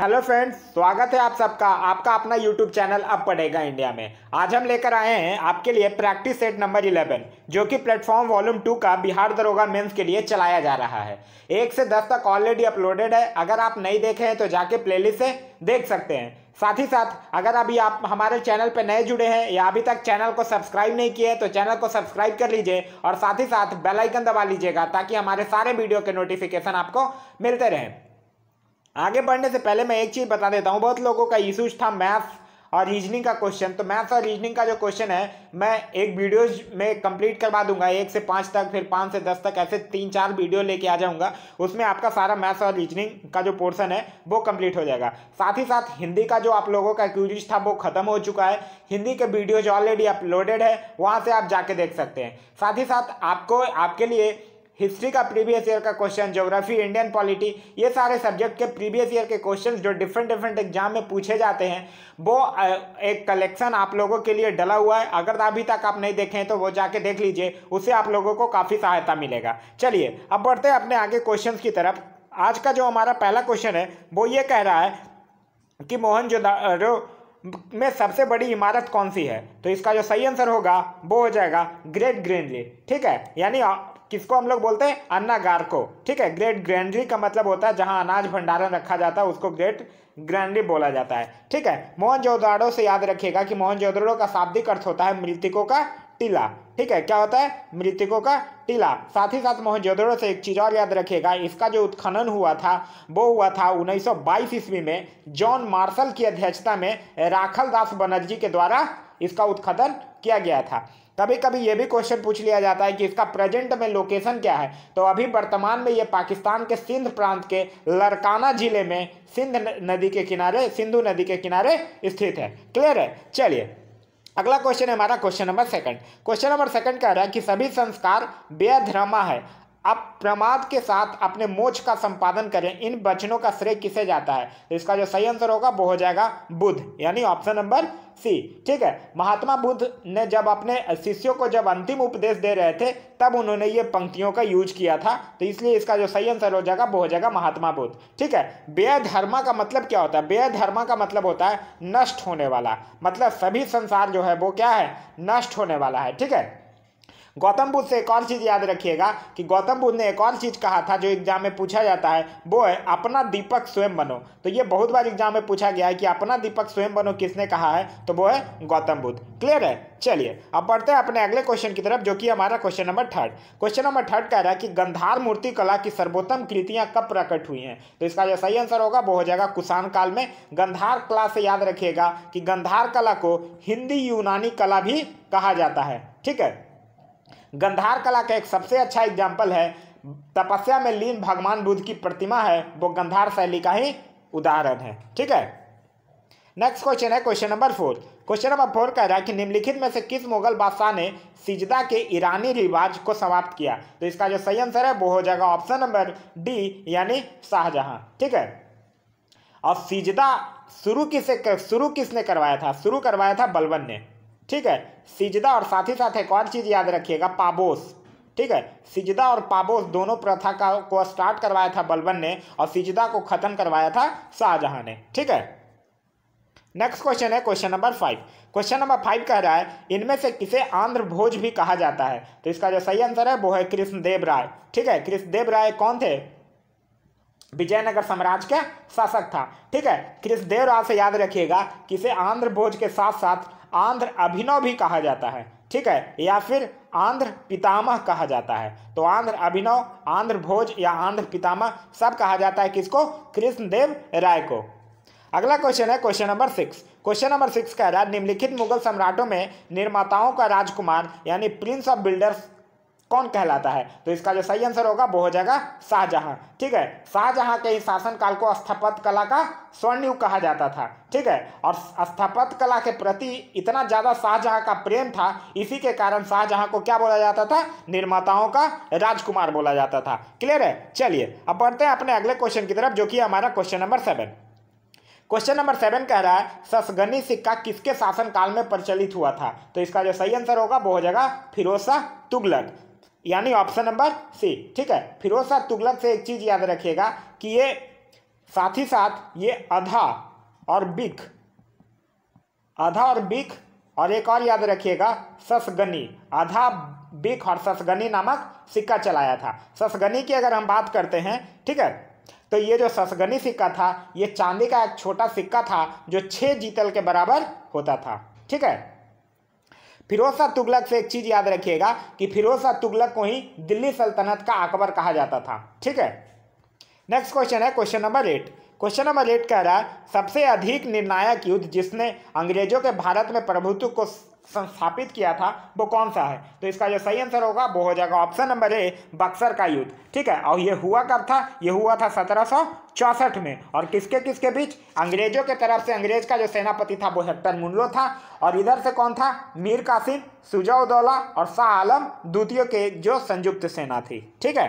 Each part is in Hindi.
हेलो फ्रेंड्स स्वागत है आप सबका आपका अपना यूट्यूब चैनल अब पड़ेगा इंडिया में आज हम लेकर आए हैं आपके लिए प्रैक्टिस सेट नंबर 11 जो कि प्लेटफॉर्म वॉल्यूम टू का बिहार दरोगा मेंस के लिए चलाया जा रहा है एक से दस तक ऑलरेडी अपलोडेड है अगर आप नहीं देखे हैं तो जाके प्ले से देख सकते हैं साथ ही साथ अगर अभी आप हमारे चैनल पर नए जुड़े हैं या अभी तक चैनल को सब्सक्राइब नहीं किए तो चैनल को सब्सक्राइब कर लीजिए और साथ ही साथ बेलाइकन दबा लीजिएगा ताकि हमारे सारे वीडियो के नोटिफिकेशन आपको मिलते रहें आगे बढ़ने से पहले मैं एक चीज़ बता देता हूँ बहुत लोगों का इशूज था मैथ्स और रीजनिंग का क्वेश्चन तो मैथ्स और रीजनिंग का जो क्वेश्चन है मैं एक वीडियोज में कंप्लीट करवा दूंगा एक से पाँच तक फिर पाँच से दस तक ऐसे तीन चार वीडियो लेके आ जाऊंगा उसमें आपका सारा मैथ्स और रीजनिंग का जो पोर्शन है वो कंप्लीट हो जाएगा साथ ही साथ हिंदी का जो आप लोगों का क्यूज था वो खत्म हो चुका है हिंदी के वीडियोज ऑलरेडी अपलोडेड है वहाँ से आप जाके देख सकते हैं साथ ही साथ आपको आपके लिए हिस्ट्री का प्रीवियस ईयर का क्वेश्चन ज्योग्राफी इंडियन पॉलिटी ये सारे सब्जेक्ट के प्रीवियस ईयर के क्वेश्चन जो डिफरेंट डिफरेंट एग्जाम में पूछे जाते हैं वो एक कलेक्शन आप लोगों के लिए डला हुआ है अगर अभी तक आप नहीं देखें तो वो जाके देख लीजिए उससे आप लोगों को काफ़ी सहायता मिलेगा चलिए अब बढ़ते हैं अपने आगे क्वेश्चन की तरफ आज का जो हमारा पहला क्वेश्चन है वो ये कह रहा है कि मोहन में सबसे बड़ी इमारत कौन सी है तो इसका जो सही आंसर होगा वो हो जाएगा ग्रेट ग्रीनली ठीक है यानी किसको हम लोग बोलते हैं अन्नागार को ठीक है ग्रेट ग्रैंडरी का मतलब होता है जहाँ अनाज भंडारण रखा जाता है उसको ग्रेट ग्रैंडरी बोला जाता है ठीक है मोहन जोदाड़ो से याद रखिएगा कि मोहन का शाब्दिक अर्थ होता है मृतिकों का टीला ठीक है क्या होता है मृतिकों का टीला साथ ही साथ मोहन जोदड़ो से एक चीज़ और याद रखिएगा इसका जो उत्खनन हुआ था वो हुआ था 1922 ईस्वी में जॉन मार्शल की अध्यक्षता में राखल दास बनर्जी के द्वारा इसका उत्खनन किया गया था कभी कभी ये भी क्वेश्चन पूछ लिया जाता है कि इसका प्रेजेंट में लोकेशन क्या है तो अभी वर्तमान में ये पाकिस्तान के सिंध प्रांत के लरकाना जिले में सिंध नदी के किनारे सिंधु नदी के किनारे स्थित है क्लियर है चलिए अगला क्वेश्चन है हमारा question number second question number second कह रहा है कि सभी संस्कार बेधर्मा है आप प्रमाद के साथ अपने मोक्ष का संपादन करें इन वचनों का श्रेय किसे जाता है तो इसका जो सही आंसर होगा वो हो जाएगा बुद्ध यानी ऑप्शन नंबर सी ठीक है महात्मा बुद्ध ने जब अपने शिष्यों को जब अंतिम उपदेश दे रहे थे तब उन्होंने ये पंक्तियों का यूज किया था तो इसलिए इसका जो सही आंसर हो जाएगा वो हो जाएगा महात्मा बुद्ध ठीक है व्यय धर्मा का मतलब क्या होता है व्यय धर्मा का मतलब होता है नष्ट होने वाला मतलब सभी संसार जो है वो क्या है नष्ट होने वाला है ठीक है गौतम बुद्ध से एक और चीज़ याद रखिएगा कि गौतम बुद्ध ने एक और चीज़ कहा था जो एग्जाम में पूछा जाता है वो है अपना दीपक स्वयं बनो तो ये बहुत बार एग्जाम में पूछा गया है कि अपना दीपक स्वयं बनो किसने कहा है तो वो है गौतम बुद्ध क्लियर है चलिए अब बढ़ते हैं अपने अगले क्वेश्चन की तरफ जो कि हमारा question number third question number third कह रहा है कि गंधार मूर्ति कला की सर्वोत्तम कृतियां कब प्रकट हुई हैं तो इसका जो सही आंसर होगा वो हो जाएगा कुषाण काल में गंधार कला से याद रखिएगा कि गंधार कला को हिंदी यूनानी कला भी कहा जाता है ठीक है गंधार कला का एक सबसे अच्छा एग्जाम्पल है तपस्या में लीन भगवान बुद्ध की प्रतिमा है वो गंधार शैली का ही उदाहरण है ठीक है नेक्स्ट क्वेश्चन है question number four question number four कह रहा है कि निम्नलिखित में से किस मुगल बादशाह ने सिजदा के ईरानी रिवाज को समाप्त किया तो इसका जो सही आंसर है वो हो जाएगा ऑप्शन नंबर डी यानी शाहजहां ठीक है और सिजदा शुरू किसे शुरू किसने करवाया था शुरू करवाया था बलबन ने ठीक है सिजदा और साथ ही साथ एक और चीज़ याद रखिएगा पाबोस ठीक है सिजदा और पाबोस दोनों प्रथा का को स्टार्ट करवाया था बलबन ने और सिजदा को ख़त्म करवाया था शाहजहां ने ठीक है नेक्स्ट क्वेश्चन है question number five question number five कह रहा है इनमें से किसे आंध्र भोज भी कहा जाता है तो इसका जो सही आंसर है वो है कृष्णदेव राय ठीक है कृष्णदेव राय कौन थे विजयनगर साम्राज्य का शासक था ठीक है राय से याद रखिएगा कि इसे आंध्र भोज के साथ साथ आंध्र अभिनव भी कहा जाता है ठीक है या फिर आंध्र पितामह कहा जाता है तो आंध्र अभिनव आंध्र भोज या आंध्र पितामह सब कहा जाता है किसको कृष्णदेव राय को अगला क्वेश्चन है question number six question number six का राज निम्नलिखित मुगल सम्राटों में निर्माताओं का राजकुमार यानी प्रिंस ऑफ बिल्डर्स कौन कहलाता है तो इसका जो सही आंसर होगा वो हो जाएगा शाहजहां ठीक है शाहजहां के ही शासनकाल को स्थापत कला का स्वर्णयुग कहा जाता था ठीक है और स्थापत कला के प्रति इतना ज़्यादा शाहजहां का प्रेम था इसी के कारण शाहजहां को क्या बोला जाता था निर्माताओं का राजकुमार बोला जाता था क्लियर है चलिए अब बढ़ते हैं अपने अगले क्वेश्चन की तरफ जो कि हमारा question number seven question number seven कह रहा है ससगनी सिक्का किसके शासनकाल में प्रचलित हुआ था तो इसका जो सही आंसर होगा वो हो जाएगा फिरोसा तुगलक यानी ऑप्शन नंबर सी ठीक है फिरोज शाह तुगलक से एक चीज़ याद रखिएगा कि ये साथ ही साथ ये अधा और बिख आधा और बिख और एक और याद रखिएगा ससगनी आधा बिख और ससगनी नामक सिक्का चलाया था ससगनी की अगर हम बात करते हैं ठीक है तो ये जो ससगनी सिक्का था ये चांदी का एक छोटा सिक्का था जो छः जीतल के बराबर होता था ठीक है फिरोज शाह तुगलक से एक चीज़ याद रखिएगा कि फिरोज शाह तुगलक को ही दिल्ली सल्तनत का अकबर कहा जाता था ठीक है नेक्स्ट क्वेश्चन है question number eight question number eight कह रहा है सबसे अधिक निर्णायक युद्ध जिसने अंग्रेजों के भारत में प्रभुत्व को संस्थापित किया था वो कौन सा है तो इसका जो सही आंसर होगा वो हो जाएगा ऑप्शन नंबर ए बक्सर का युद्ध ठीक है और ये हुआ कब था ये हुआ था सत्रह में और किसके किसके बीच अंग्रेजों के तरफ से अंग्रेज का जो सेनापति था वो हेक्टर मुंडलो था और इधर से कौन था मीर कासिम सुजाउदौला और शाह आलम द्वितीय के जो संयुक्त सेना थी ठीक है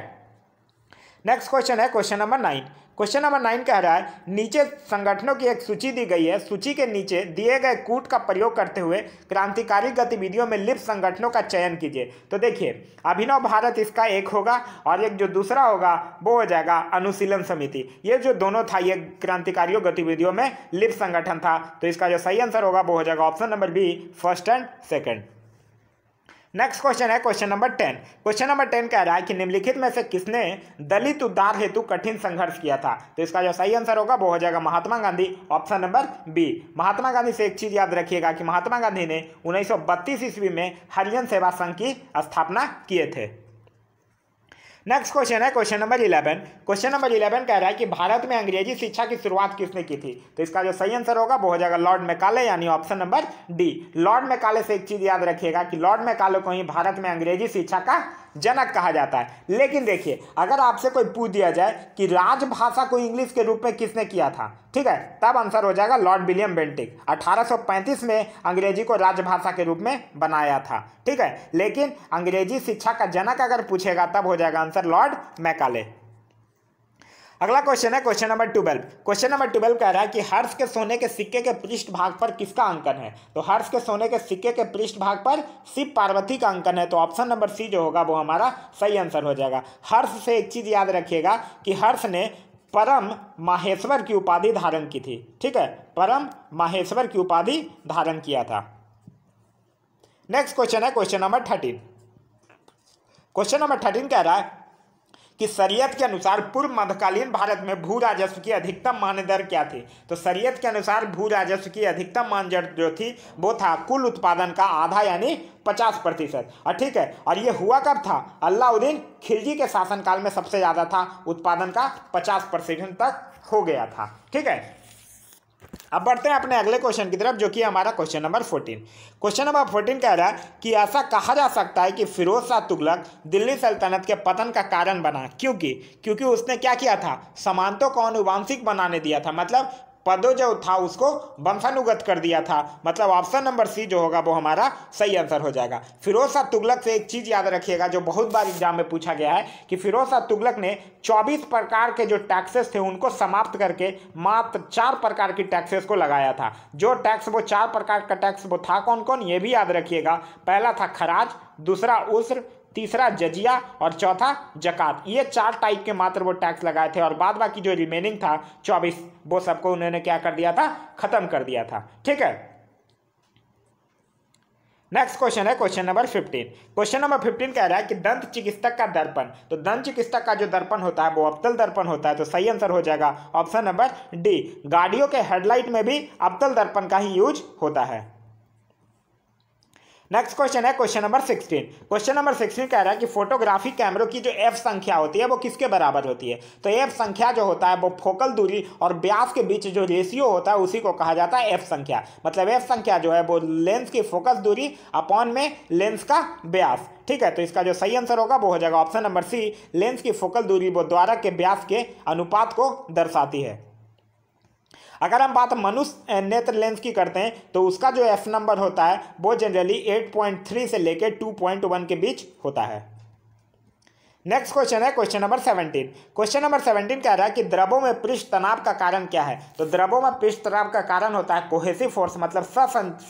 नेक्स्ट क्वेश्चन है question number nine question number nine कह रहा है नीचे संगठनों की एक सूची दी गई है सूची के नीचे दिए गए कूट का प्रयोग करते हुए क्रांतिकारी गतिविधियों में लिप्त संगठनों का चयन कीजिए तो देखिए अभिनव भारत इसका एक होगा और एक जो दूसरा होगा वो हो जाएगा अनुशीलन समिति ये जो दोनों था ये क्रांतिकारियों गतिविधियों में लिप्त संगठन था तो इसका जो सही आंसर होगा वो हो जाएगा option number B first and second next question है question number ten question number ten कह रहा है कि निम्नलिखित में से किसने दलित उद्धार हेतु कठिन संघर्ष किया था तो इसका जो सही आंसर होगा वो हो जाएगा Mahatma Gandhi option number B Mahatma Gandhi से एक चीज याद रखिएगा कि महात्मा गांधी ने उन्नीस ईस्वी में हरिजन सेवा संघ की स्थापना किए थे नेक्स्ट क्वेश्चन है question number eleven question number eleven कह रहा है कि भारत में अंग्रेजी शिक्षा की शुरुआत किसने की थी तो इसका जो सही आंसर होगा वो हो जाएगा लॉर्ड मैकाले यानी option number D Lord Macaulay से एक चीज याद रखिएगा कि लॉर्ड मैकाले को ही भारत में अंग्रेजी शिक्षा का जनक कहा जाता है लेकिन देखिए अगर आपसे कोई पूछ दिया जाए कि राजभाषा को इंग्लिश के रूप में किसने किया था ठीक है तब आंसर हो जाएगा लॉर्ड विलियम बेंटिक 1835 में अंग्रेजी को राजभाषा के रूप में बनाया था ठीक है लेकिन अंग्रेजी शिक्षा का जनक अगर पूछेगा तब हो जाएगा आंसर लॉर्ड मैकाले अगला क्वेश्चन है question number twelve question number twelve कह रहा है कि हर्ष के सोने के सिक्के के पृष्ठ भाग पर किसका अंकन है तो हर्ष के सोने के सिक्के के पृष्ठ भाग पर शिव पार्वती का अंकन है तो ऑप्शन नंबर सी जो होगा वो हमारा सही आंसर हो जाएगा हर्ष से एक चीज़ याद रखिएगा कि हर्ष ने परम माहेश्वर की उपाधि धारण की थी ठीक है परम माहेश्वर की उपाधि धारण किया था नेक्स्ट क्वेश्चन है question number thirteen question number thirteen कह रहा है कि शरीयत के अनुसार पूर्व मध्यकालीन भारत में भू राजस्व की अधिकतम मानदर क्या थी तो शरीयत के अनुसार भू राजस्व की अधिकतम मानदर जो थी वो था कुल उत्पादन का आधा यानी पचास प्रतिशत और ठीक है और ये हुआ कब था अल्लाउद्दीन खिलजी के शासनकाल में सबसे ज़्यादा था उत्पादन का पचास प्रतिशत तक हो गया था ठीक है अब बढ़ते हैं अपने अगले क्वेश्चन की तरफ जो कि हमारा question number fourteen question number fourteen कह रहा है कि ऐसा कहा जा सकता है कि फिरोज शाह तुगलक दिल्ली सल्तनत के पतन का कारण बना क्योंकि क्योंकि उसने क्या किया था समानतों को अनुवांशिक बनाने दिया था मतलब पदो जो था उसको वंशानुगत कर दिया था मतलब ऑप्शन नंबर सी जो होगा वो हमारा सही आंसर हो जाएगा फिरोज शाह तुगलक से एक चीज़ याद रखिएगा जो बहुत बार एग्जाम में पूछा गया है कि फिरोज शाह तुगलक ने 24 प्रकार के जो टैक्सेस थे उनको समाप्त करके मात्र चार प्रकार की टैक्सेस को लगाया था जो टैक्स वो चार प्रकार का टैक्स वो था कौन कौन ये भी याद रखिएगा पहला था खराज दूसरा उस्र तीसरा जजिया और चौथा जकात ये चार टाइप के मात्र वो टैक्स लगाए थे और बाद बाकी जो रिमेनिंग था चौबीस वो सबको उन्होंने क्या कर दिया था खत्म कर दिया था ठीक है नेक्स्ट क्वेश्चन है question number fifteen question number fifteen कह रहा है कि दंत चिकित्सक का दर्पण तो दंत चिकित्सक का जो दर्पण होता है वो अबतल दर्पण होता है तो सही आंसर हो जाएगा ऑप्शन नंबर डी गाड़ियों के हेडलाइट में भी अबतल दर्पण का ही यूज होता है नेक्स्ट क्वेश्चन है question number sixteen question number sixteen कह रहा है कि फोटोग्राफी कैमरों की जो एफ संख्या होती है वो किसके बराबर होती है तो एफ संख्या जो होता है वो फोकल दूरी और ब्यास के बीच जो रेशियो होता है उसी को कहा जाता है एफ संख्या मतलब एफ संख्या जो है वो लेंस की फोकस दूरी अपॉन में लेंस का ब्यास ठीक है तो इसका जो सही आंसर होगा वो हो जाएगा ऑप्शन नंबर सी लेंस की फोकल दूरी वो द्वारा के ब्यास के अनुपात को दर्शाती है अगर हम बात मनुष्य नेत्र लेंस की करते हैं तो उसका जो एफ नंबर होता है वो जनरली 8.3 से लेकर 2.1 के बीच होता है नेक्स्ट क्वेश्चन है question number seventeen question number seventeen कह रहा है कि द्रवों में पृष्ठ तनाव का कारण क्या है तो द्रवों में पृष्ठ तनाव का कारण होता है कोहेसिव फोर्स मतलब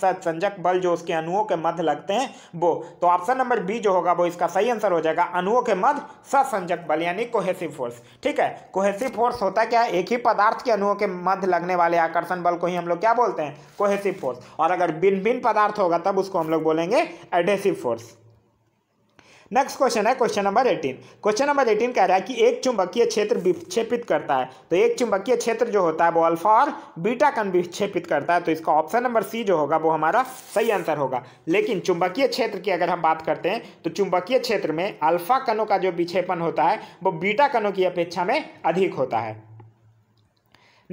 संजक बल जो उसके अणुओं के मध्य लगते हैं वो तो ऑप्शन नंबर बी जो होगा वो इसका सही आंसर हो जाएगा अणुओं के मध्य ससंजक बल यानी कोहेसिव फोर्स ठीक है कोहेसिव फोर्स होता क्या है एक ही पदार्थ के अणुओं के मध्य लगने वाले आकर्षण बल को ही हम लोग क्या बोलते हैं कोहेसिव फोर्स और अगर भिन्न भिन्न पदार्थ होगा तब उसको हम लोग बोलेंगे एडेसिव फोर्स नेक्स्ट क्वेश्चन है question number eighteen question number eighteen कह रहा है कि एक चुंबकीय क्षेत्र विक्षेपित करता है तो एक चुंबकीय क्षेत्र जो होता है वो अल्फा और बीटा कण विक्षेपित करता है तो इसका ऑप्शन नंबर सी जो होगा वो हमारा सही आंसर होगा लेकिन चुंबकीय क्षेत्र की अगर हम बात करते हैं तो चुंबकीय क्षेत्र में अल्फा कणों का जो विक्षेपण होता है वो बीटा कणों की अपेक्षा में अधिक होता है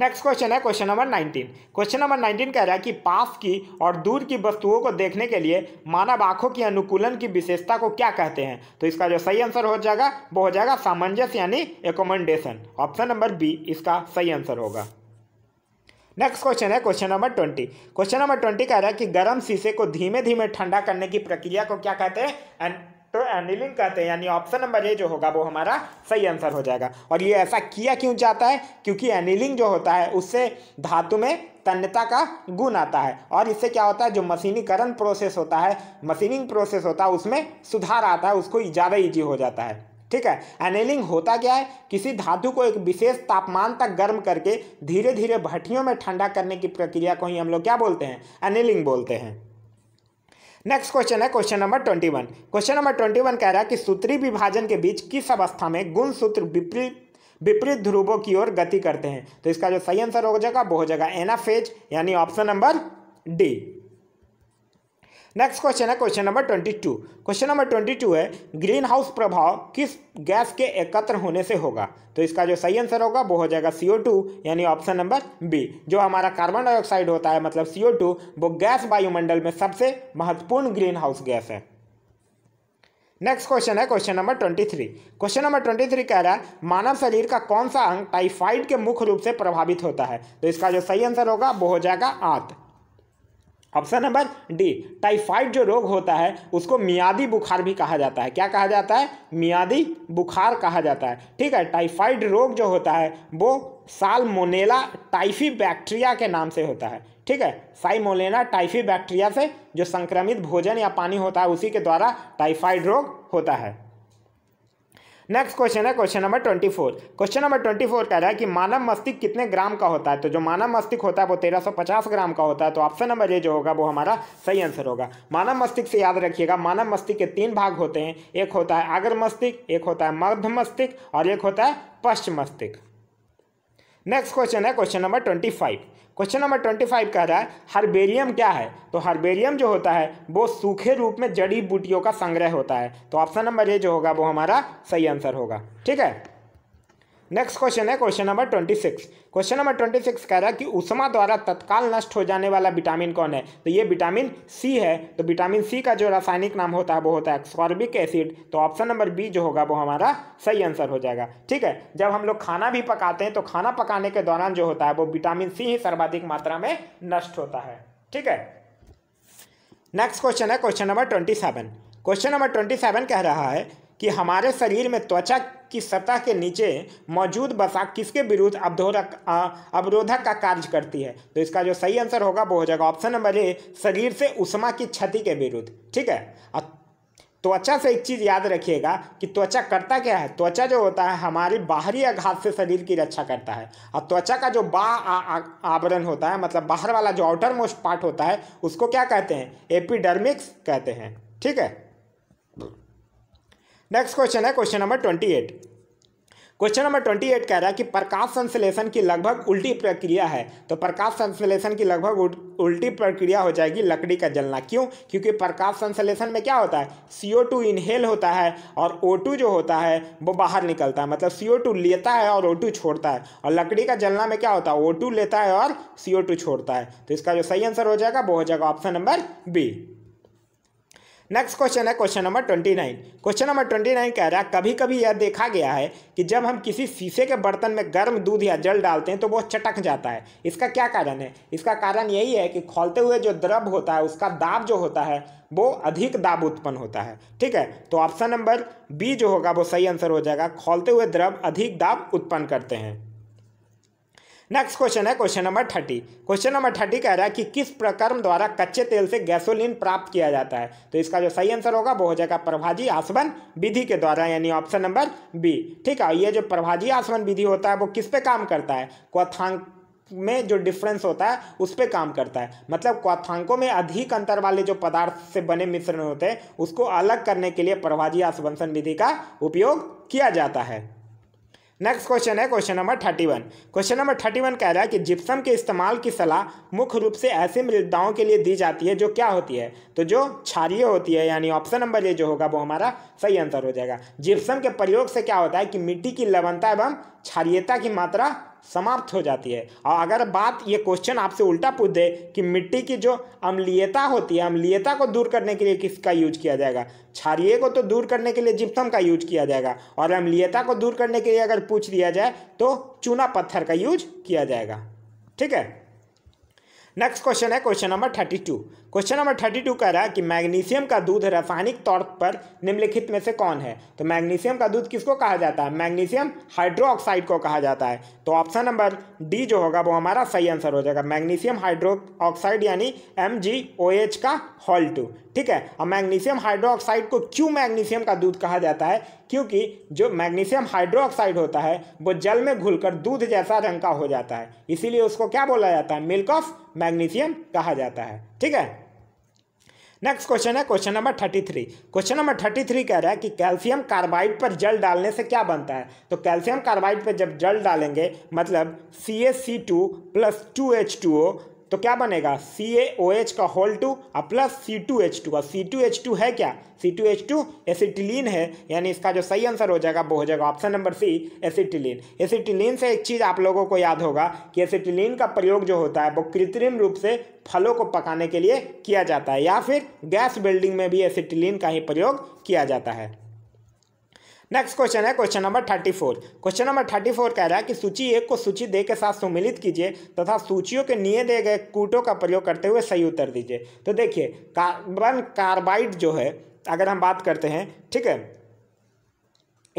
नेक्स्ट क्वेश्चन है question number nineteen question number nineteen कह रहा है कि पास की और दूर की वस्तुओं को देखने के लिए मानव आंखों की अनुकूलन की विशेषता को क्या कहते हैं तो इसका जो सही आंसर हो जाएगा वो हो जाएगा सामंजस्य यानी एकोमेंडेशन ऑप्शन नंबर बी इसका सही आंसर होगा नेक्स्ट क्वेश्चन है question number twenty question number twenty कह रहा है कि गर्म शीशे को धीमे धीमे ठंडा करने की प्रक्रिया को क्या कहते हैं तो एनिलिंग कहते हैं यानी ऑप्शन नंबर ए जो होगा वो हमारा सही आंसर हो जाएगा और ये ऐसा किया क्यों जाता है क्योंकि एनिलिंग जो होता है उससे धातु में तन्यता का गुण आता है और इससे क्या होता है जो मशीनीकरण प्रोसेस होता है मशीनिंग प्रोसेस होता है उसमें सुधार आता है उसको ज़्यादा ईजी हो जाता है ठीक है एनेलिंग होता क्या है किसी धातु को एक विशेष तापमान तक गर्म करके धीरे धीरे भट्टियों में ठंडा करने की प्रक्रिया को ही हम लोग क्या बोलते हैं एनेलिंग बोलते हैं नेक्स्ट क्वेश्चन है question number twenty one question number twenty one कह रहा है कि सूत्री विभाजन के बीच किस अवस्था में गुण सूत्र विपरीत विपरीत ध्रुवों की ओर गति करते हैं तो इसका जो सही आंसर हो जाएगा वो हो जाएगा एनाफेज यानी option number D next question है question number twenty two question number twenty two है ग्रीन हाउस प्रभाव किस गैस के एकत्र होने से होगा तो इसका जो सही आंसर होगा वो हो जाएगा सी यानी ऑप्शन नंबर बी जो हमारा कार्बन डाइऑक्साइड होता है मतलब सी टू वो गैस वायुमंडल में सबसे महत्वपूर्ण ग्रीन हाउस गैस है नेक्स्ट क्वेश्चन है question number twenty three question number twenty three कह रहा है मानव शरीर का कौन सा अंग टाइफाइड के मुख्य रूप से प्रभावित होता है तो इसका जो सही आंसर होगा वो हो जाएगा आंत ऑप्शन नंबर डी टाइफाइड जो रोग होता है उसको मियादी बुखार भी कहा जाता है क्या कहा जाता है मियादी बुखार कहा जाता है ठीक है टाइफाइड रोग जो होता है वो सालमोनेला टाइफी बैक्टीरिया के नाम से होता है ठीक है साइमोलेना टाइफी बैक्टीरिया से जो संक्रमित भोजन या पानी होता है उसी के द्वारा टाइफाइड रोग होता है नेक्स्ट क्वेश्चन है question number twenty four question number twenty four कह रहा है कि मानव मस्तिष्क कितने ग्राम का होता है तो जो मानव मस्तिष्क होता है वो तेरह सौ पचास ग्राम का होता है तो ऑप्शन नंबर ए जो होगा वो हमारा सही आंसर होगा मानव मस्तिष्क से याद रखिएगा मानव मस्तिष्क के तीन भाग होते हैं एक होता है आगर मस्तिष्क एक होता है मध्य मस्तिष्क और एक होता है पश्चिम मस्तिष्क नेक्स्ट क्वेश्चन है question number twenty five question number twenty five कह रहा है हर्बेरियम क्या है तो हर्बेरियम जो होता है वो सूखे रूप में जड़ी बूटियों का संग्रह होता है तो ऑप्शन नंबर ए जो होगा वो हमारा सही आंसर होगा ठीक है नेक्स्ट क्वेश्चन है question number twenty six question number twenty six कह रहा है कि उषमा द्वारा तत्काल नष्ट हो जाने वाला विटामिन कौन है तो ये विटामिन सी है तो विटामिन सी का जो रासायनिक नाम होता है वो होता है एक्सॉर्बिक एसिड तो ऑप्शन नंबर बी जो होगा वो हमारा सही आंसर हो जाएगा ठीक है जब हम लोग खाना भी पकाते हैं तो खाना पकाने के दौरान जो होता है वो विटामिन सी ही सर्वाधिक मात्रा में नष्ट होता है ठीक है नेक्स्ट क्वेश्चन है question number twenty seven question number twenty seven कह रहा है कि हमारे शरीर में त्वचा की सतह के नीचे मौजूद बसा किसके विरुद्ध अवधोरक अवरोधक का कार्य करती है तो इसका जो सही आंसर होगा वो हो जाएगा ऑप्शन नंबर ए शरीर से उष्मा की क्षति के विरुद्ध ठीक है और त्वचा से एक चीज़ याद रखिएगा कि त्वचा करता क्या है त्वचा जो होता है हमारी बाहरी आघात से शरीर की रक्षा करता है और त्वचा का जो बाह आवरण होता है मतलब बाहर वाला जो आउटर मोस्ट पार्ट होता है उसको क्या कहते हैं एपिडर्मिक्स कहते हैं ठीक है नेक्स्ट क्वेश्चन है question number twenty eight question number twenty eight कह रहा है कि प्रकाश संश्लेषण की लगभग उल्टी प्रक्रिया है तो प्रकाश संश्लेषण की लगभग उल्टी प्रक्रिया हो जाएगी लकड़ी का जलना क्यों क्योंकि प्रकाश संश्लेषण में क्या होता है सी ओ टू इनहेल होता है और ओ टू जो होता है वो बाहर निकलता है मतलब सी ओ टू लेता है और ओ टू छोड़ता है और लकड़ी का जलना में क्या होता है ओ टू लेता है और सी ओ टू छोड़ता है तो इसका जो सही आंसर हो जाएगा वो हो जाएगा option number B next question है question number twenty nine question number twenty nine कह रहा है कभी कभी यह देखा गया है कि जब हम किसी शीशे के बर्तन में गर्म दूध या जल डालते हैं तो वो चटक जाता है इसका क्या कारण है इसका कारण यही है कि खोलते हुए जो द्रव होता है उसका दाब जो होता है वो अधिक दाब उत्पन्न होता है ठीक है तो ऑप्शन नंबर बी जो होगा वो सही आंसर हो जाएगा खोलते हुए द्रव अधिक दाब उत्पन्न करते हैं नेक्स्ट क्वेश्चन है question number thirty question number thirty कह रहा है कि किस प्रकर्म द्वारा कच्चे तेल से गैसोलीन प्राप्त किया जाता है तो इसका जो सही आंसर होगा वो हो जाएगा प्रभाजी आसवन विधि के द्वारा यानी ऑप्शन नंबर बी ठीक है ये जो प्रभाजी आसवन विधि होता है वो किस पे काम करता है क्वथांग में जो डिफरेंस होता है उस पर काम करता है मतलब क्वाथांकों में अधिक अंतर वाले जो पदार्थ से बने मिश्रण होते हैं उसको अलग करने के लिए प्रभाजी आसवंसन विधि का उपयोग किया जाता है नेक्स्ट क्वेश्चन है question number thirty one question number thirty one कह रहा है कि जिप्सम के इस्तेमाल की सलाह मुख्य रूप से ऐसी मृदाओं के लिए दी जाती है जो क्या होती है तो जो क्षारिय होती है यानी ऑप्शन नंबर ये जो होगा वो हमारा सही आंसर हो जाएगा जिप्सम के प्रयोग से क्या होता है कि मिट्टी की लवनता एवं क्षारियता की मात्रा समाप्त हो जाती है और अगर बात ये क्वेश्चन आपसे उल्टा पूछ दे कि मिट्टी की जो अम्लीयता होती है अम्लीयता को दूर करने के लिए किसका यूज किया जाएगा क्षारिय को तो दूर करने के लिए जिप्सम का यूज किया जाएगा और अम्लीयता को दूर करने के लिए अगर पूछ दिया जाए तो चूना पत्थर का यूज किया जाएगा ठीक है नेक्स्ट क्वेश्चन है question number thirty two question number thirty two कह रहा है कि मैग्नीशियम का दूध रासायनिक तौर पर निम्नलिखित में से कौन है तो मैग्नीशियम का दूध किसको कहा जाता है मैग्नीशियम हाइड्रोक्साइड को कहा जाता है तो ऑप्शन नंबर डी जो होगा वो हमारा सही आंसर हो जाएगा मैग्नीशियम हाइड्रो ऑक्साइड यानी एम जी ओ एच का हॉल टू ठीक है और मैग्नीशियम हाइड्रोक्साइड को क्यों मैग्नीशियम का दूध कहा जाता है क्योंकि जो मैग्नीशियम हाइड्रोक्साइड होता है वो जल में घुलकर दूध जैसा रंग का हो जाता है इसीलिए उसको क्या बोला जाता है मिल्क ऑफ मैग्नीशियम कहा जाता है ठीक है नेक्स्ट क्वेश्चन है question number thirty three question number thirty three कह रहा है कि कैल्शियम कार्बाइड पर जल डालने से क्या बनता है तो कैल्शियम कार्बाइड पर जब जल डालेंगे मतलब C S C two plus two H two O तो क्या बनेगा सी ए ओ एच का होल टू और plus C two H two का सी टू एच टू है क्या C two H two acetylene है यानी इसका जो सही आंसर हो जाएगा वो हो जाएगा option number C acetylene acetylene से एक चीज़ आप लोगों को याद होगा कि एसिटिलीन का प्रयोग जो होता है वो कृत्रिम रूप से फलों को पकाने के लिए किया जाता है या फिर गैस बिल्डिंग में भी एसिटिलीन का ही प्रयोग किया जाता है नेक्स्ट क्वेश्चन है question number thirty four question number thirty four कह रहा है कि सूची एक को सूची दे के साथ सुमिलित कीजिए तथा सूचियों के निये दिए गए कूटों का प्रयोग करते हुए सही उत्तर दीजिए तो देखिए कार्बन कार्बाइड जो है अगर हम बात करते हैं ठीक है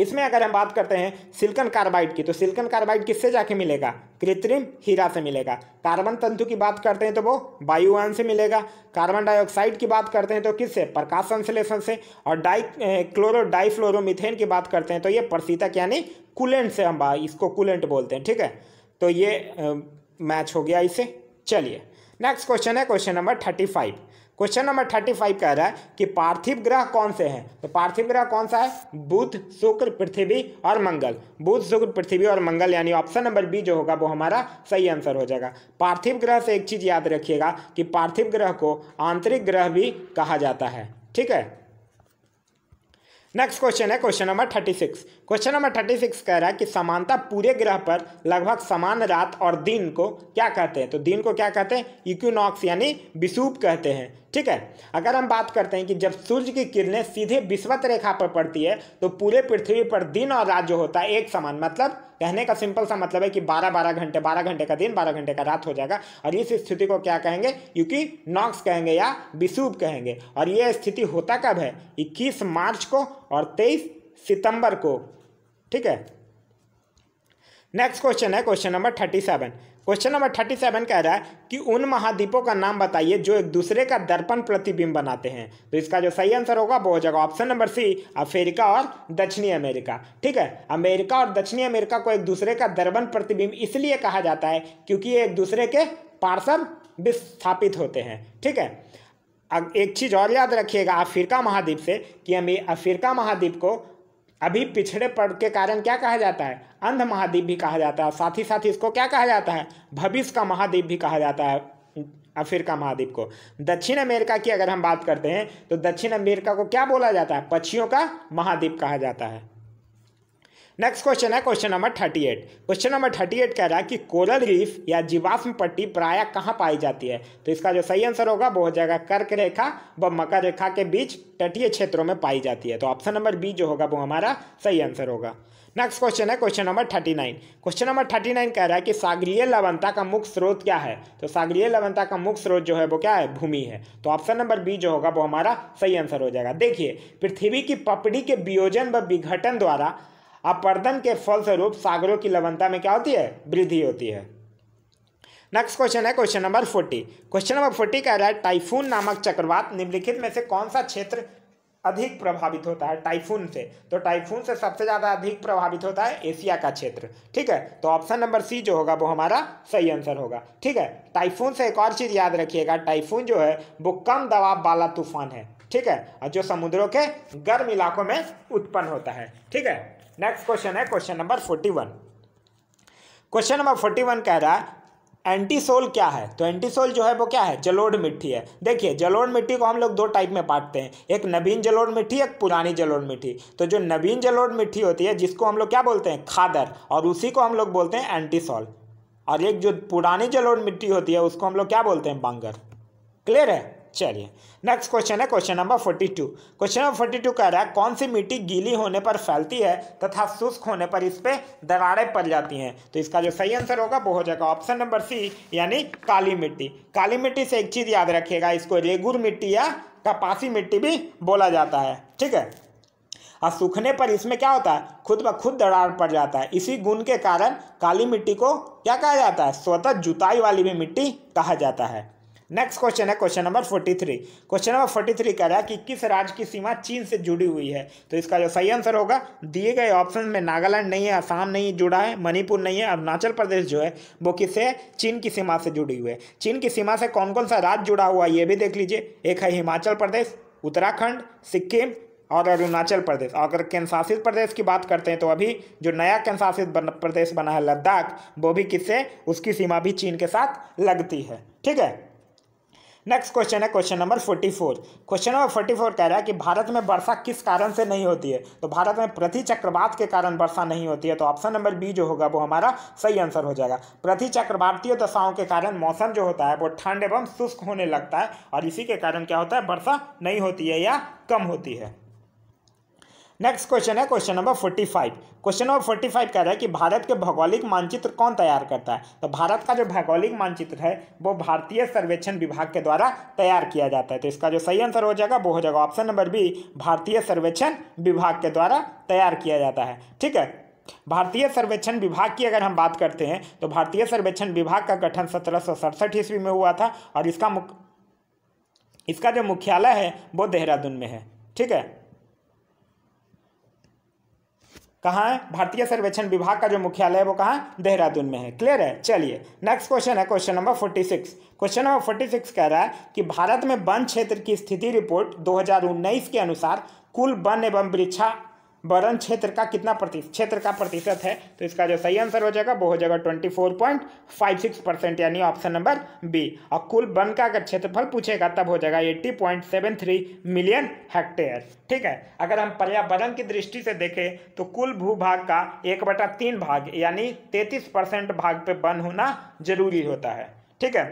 इसमें अगर हम बात करते हैं सिल्कन कार्बाइड की तो सिल्कन कार्बाइड किससे जाके मिलेगा कृत्रिम हीरा से मिलेगा कार्बन तंतु की बात करते हैं तो वो वायुवान से मिलेगा कार्बन डाइऑक्साइड की बात करते हैं तो किससे प्रकाश संश्लेषण से और डाई क्लोरो डाइफ्लोरोमिथेन की बात करते हैं तो ये प्रसीतक यानी कूलेंट से हम इसको कूलेंट बोलते हैं ठीक है तो ये मैच हो गया इसे चलिए नेक्स्ट क्वेश्चन है question number thirty five question number thirty five कह रहा है कि पार्थिव ग्रह कौन से हैं तो पार्थिव ग्रह कौन सा है बुध शुक्र पृथ्वी और मंगल बुध शुक्र पृथ्वी और मंगल यानी ऑप्शन नंबर बी जो होगा वो हमारा सही आंसर हो जाएगा पार्थिव ग्रह से एक चीज़ याद रखिएगा कि पार्थिव ग्रह को आंतरिक ग्रह भी कहा जाता है ठीक है नेक्स्ट क्वेश्चन है question number thirty six question number thirty six कह रहा है कि समानता पूरे ग्रह पर लगभग समान रात और दिन को क्या कहते हैं तो दिन को क्या कहते हैं इक्विनॉक्स यानी विसूप कहते हैं ठीक है अगर हम बात करते हैं कि जब सूर्य की किरणें सीधे विश्वत रेखा पर पड़ती है तो पूरे पृथ्वी पर दिन और रात जो होता है एक समान मतलब कहने का सिंपल सा मतलब है कि 12 12 घंटे 12 घंटे का दिन 12 घंटे का रात हो जाएगा और इस स्थिति को क्या कहेंगे क्योंकि नॉक्स कहेंगे या विसूप कहेंगे और यह स्थिति होता कब है इक्कीस मार्च को और तेईस सितंबर को ठीक है नेक्स्ट क्वेश्चन है question number thirty seven question number thirty seven कह रहा है कि उन महाद्वीपों का नाम बताइए जो एक दूसरे का दर्पण प्रतिबिंब बनाते हैं तो इसका जो सही आंसर होगा वो हो जाएगा ऑप्शन नंबर सी अफ्रीका और दक्षिणी अमेरिका ठीक है अमेरिका और दक्षिणी अमेरिका को एक दूसरे का दर्पण प्रतिबिंब इसलिए कहा जाता है क्योंकि ये एक दूसरे के पार्सल विस्थापित होते हैं ठीक है अब एक चीज़ और याद रखिएगा अफ्रीका महाद्वीप से कि हम अफ्रीका महाद्वीप को अभी पिछड़े पर्व के कारण क्या कहा जाता है अंध महाद्वीप भी कहा जाता है साथ ही साथ इसको क्या कहा जाता है भविष्य का महाद्वीप भी कहा जाता है अफ्रीका महाद्वीप को दक्षिण अमेरिका की अगर हम बात करते हैं तो दक्षिण अमेरिका को क्या बोला जाता है पक्षियों का महाद्वीप कहा जाता है नेक्स्ट क्वेश्चन है question number thirty eight question number thirty eight कह रहा है कि कोरल रीफ या जीवाश्म पट्टी प्राय कहाँ पाई जाती है तो इसका जो सही आंसर होगा वो हो जाएगा कर्क रेखा व मकर रेखा के बीच तटीय क्षेत्रों में पाई जाती है तो ऑप्शन नंबर बी जो होगा वो हमारा सही आंसर होगा नेक्स्ट क्वेश्चन है question number thirty nine question number thirty nine कह रहा है कि सागरीय लवनता का मुख्य स्रोत क्या है तो सागरीय लवनता का मुख्य स्रोत जो है वो क्या है भूमि है तो ऑप्शन नंबर बी जो होगा वो हमारा सही आंसर हो जाएगा देखिए पृथ्वी की पपड़ी के वियोजन व विघटन द्वारा अपर्दन के फलस्वरूप सागरों की लवणता में क्या होती है वृद्धि होती है नेक्स्ट क्वेश्चन है question number forty question number forty कह रहा है टाइफून नामक चक्रवात निम्नलिखित में से कौन सा क्षेत्र अधिक प्रभावित होता है टाइफून से तो टाइफून से सबसे ज़्यादा अधिक प्रभावित होता है एशिया का क्षेत्र ठीक है तो ऑप्शन नंबर सी जो होगा वो हमारा सही आंसर होगा ठीक है टाइफून से एक और चीज़ याद रखिएगा टाइफून जो है वो कम दबाव वाला तूफान है ठीक है और जो समुद्रों के गर्म इलाकों में उत्पन्न होता है ठीक है नेक्स्ट क्वेश्चन है question number forty one question number forty one कह रहा है एंटीसोल क्या है तो एंटीसोल जो है वो क्या है जलोढ़ मिट्टी है देखिए जलोढ़ मिट्टी को हम लोग दो टाइप में बांटते हैं एक नवीन जलोढ़ मिट्टी एक पुरानी जलोढ़ मिट्टी तो जो नवीन जलोढ़ मिट्टी होती है जिसको हम लोग क्या बोलते हैं खादर और उसी को हम लोग बोलते हैं एंटीसोल और एक जो पुरानी जलोढ़ मिट्टी होती है उसको हम लोग क्या बोलते हैं बांगर क्लियर है चलिए नेक्स्ट क्वेश्चन है question number forty two question number forty two कह रहा है कौन सी मिट्टी गीली होने पर फैलती है तथा शुष्क होने पर इस पर दरारें पड़ जाती हैं तो इसका जो सही आंसर होगा वो हो जाएगा ऑप्शन नंबर सी यानी काली मिट्टी काली मिट्टी से एक चीज़ याद रखिएगा इसको रेगुर मिट्टी या कपासी मिट्टी भी बोला जाता है ठीक है और सूखने पर इसमें क्या होता है खुद ब खुद दरार पड़ जाता है इसी गुण के कारण काली मिट्टी को क्या कहा जाता है स्वतः जुताई वाली भी मिट्टी कहा जाता है नेक्स्ट क्वेश्चन है question number forty three question number forty three कह रहा है कि किस राज्य की सीमा चीन से जुड़ी हुई है तो इसका जो सही आंसर होगा दिए गए ऑप्शन में नागालैंड नहीं है आसाम नहीं जुड़ा है मणिपुर नहीं है अरुणाचल प्रदेश जो है वो किससे चीन की सीमा से जुड़ी हुई है चीन की सीमा से कौन कौन सा राज्य जुड़ा हुआ है ये भी देख लीजिए एक है हिमाचल प्रदेश उत्तराखंड सिक्किम और अरुणाचल प्रदेश अगर केंद्रशासित प्रदेश की बात करते हैं तो अभी जो नया केंद्रशासित प्रदेश बना है लद्दाख वो भी किससे उसकी सीमा भी चीन के साथ लगती है ठीक है नेक्स्ट क्वेश्चन है question number forty four question number forty four कह रहा है कि भारत में वर्षा किस कारण से नहीं होती है तो भारत में प्रति चक्रवात के कारण वर्षा नहीं होती है तो ऑप्शन नंबर बी जो होगा वो हमारा सही आंसर हो जाएगा प्रति चक्रवातीय दशाओं के कारण मौसम जो होता है वो ठंड एवं शुष्क होने लगता है और इसी के कारण क्या होता है वर्षा नहीं होती है या कम होती है नेक्स्ट क्वेश्चन है question number forty five question number forty five कह रहा है कि भारत के भौगोलिक मानचित्र कौन तैयार करता है तो भारत का जो भौगोलिक मानचित्र है वो भारतीय सर्वेक्षण विभाग के द्वारा तैयार किया जाता है तो इसका जो सही आंसर हो जाएगा वो हो जाएगा ऑप्शन नंबर बी भारतीय सर्वेक्षण विभाग के द्वारा तैयार किया जाता है ठीक है भारतीय सर्वेक्षण विभाग की अगर हम बात करते हैं तो भारतीय सर्वेक्षण विभाग का गठन सत्रह ईस्वी में हुआ था और इसका मुख इसका जो मुख्यालय है वो देहरादून में है ठीक है कहाँ है भारतीय सर्वेक्षण विभाग का जो मुख्यालय है वो कहाँ देहरादून में है क्लियर है चलिए नेक्स्ट क्वेश्चन है question number forty six question number forty six कह रहा है कि भारत में वन क्षेत्र की स्थिति रिपोर्ट 2019 के अनुसार कुल वन एवं वृक्षा बरन क्षेत्र का कितना प्रतिशत क्षेत्र का प्रतिशत है तो इसका जो सही आंसर हो जाएगा वो हो जाएगा twenty four point five six percent यानी ऑप्शन नंबर बी और कुल वन का अगर क्षेत्रफल पूछेगा तब हो जाएगा eighty point seven three million hectare ठीक है अगर हम पर्यावरण की दृष्टि से देखें तो कुल भूभाग का एक बटा तीन भाग यानी तैतीस परसेंट भाग पे वन होना जरूरी होता है ठीक है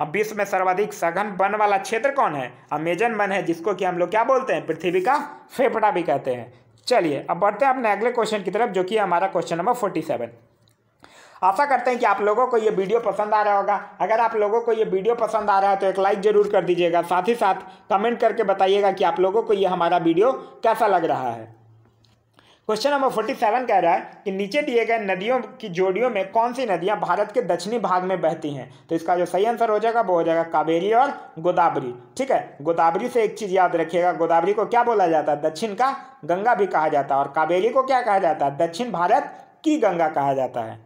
अब विश्व में सर्वाधिक सघन वन वाला क्षेत्र कौन है अमेजन वन है जिसको कि हम लोग क्या बोलते हैं पृथ्वी का फेफड़ा भी कहते हैं चलिए अब बढ़ते हैं अपने अगले क्वेश्चन की तरफ जो कि हमारा क्वेश्चन नंबर फोर्टी सेवन आशा करते हैं कि आप लोगों को ये वीडियो पसंद आ रहा होगा अगर आप लोगों को ये वीडियो पसंद आ रहा है तो एक लाइक जरूर कर दीजिएगा साथ ही साथ कमेंट करके बताइएगा कि आप लोगों को ये हमारा वीडियो कैसा लग रहा है क्वेश्चन नंबर फोर्टी सेवन कह रहा है कि नीचे दिए गए नदियों की जोड़ियों में कौन सी नदियां भारत के दक्षिणी भाग में बहती हैं तो इसका जो सही आंसर हो जाएगा वो हो जाएगा कावेरी और गोदावरी ठीक है गोदावरी से एक चीज़ याद रखिएगा गोदावरी को क्या बोला जाता है दक्षिण का गंगा भी कहा जाता है और कावेरी को क्या कहा जाता है दक्षिण भारत की गंगा कहा जाता है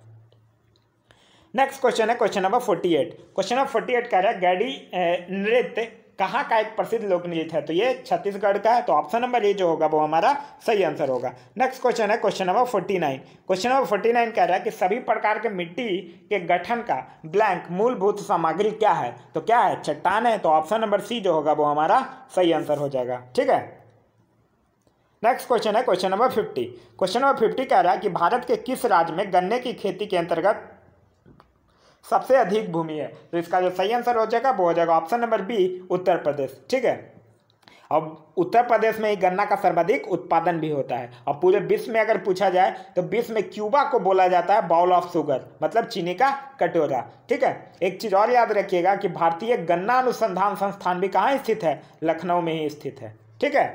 नेक्स्ट क्वेश्चन है question number forty eight question number forty eight कह रहा है गैडी नृत्य कहाँ का एक प्रसिद्ध लोकनृत्य है तो ये छत्तीसगढ़ का है तो ऑप्शन नंबर ए जो होगा वो हमारा सही आंसर होगा नेक्स्ट क्वेश्चन है question number forty nine question number forty nine कह रहा है कि सभी प्रकार के मिट्टी के गठन का ब्लैंक मूलभूत सामग्री क्या है तो क्या है चट्टान है तो ऑप्शन नंबर सी जो होगा वो हमारा सही आंसर हो जाएगा ठीक है नेक्स्ट क्वेश्चन है question number fifty question number fifty कह रहा है कि भारत के किस राज्य में गन्ने की खेती के अंतर्गत सबसे अधिक भूमि है तो इसका जो सही आंसर हो जाएगा वो हो जाएगा option number B Uttar Pradesh ठीक है अब उत्तर प्रदेश में ही गन्ना का सर्वाधिक उत्पादन भी होता है और पूरे विश्व में अगर पूछा जाए तो विश्व में क्यूबा को बोला जाता है बाउल ऑफ सुगर मतलब चीनी का कटोरा ठीक है एक चीज़ और याद रखिएगा कि भारतीय गन्ना अनुसंधान संस्थान भी कहाँ स्थित है लखनऊ में ही स्थित है ठीक है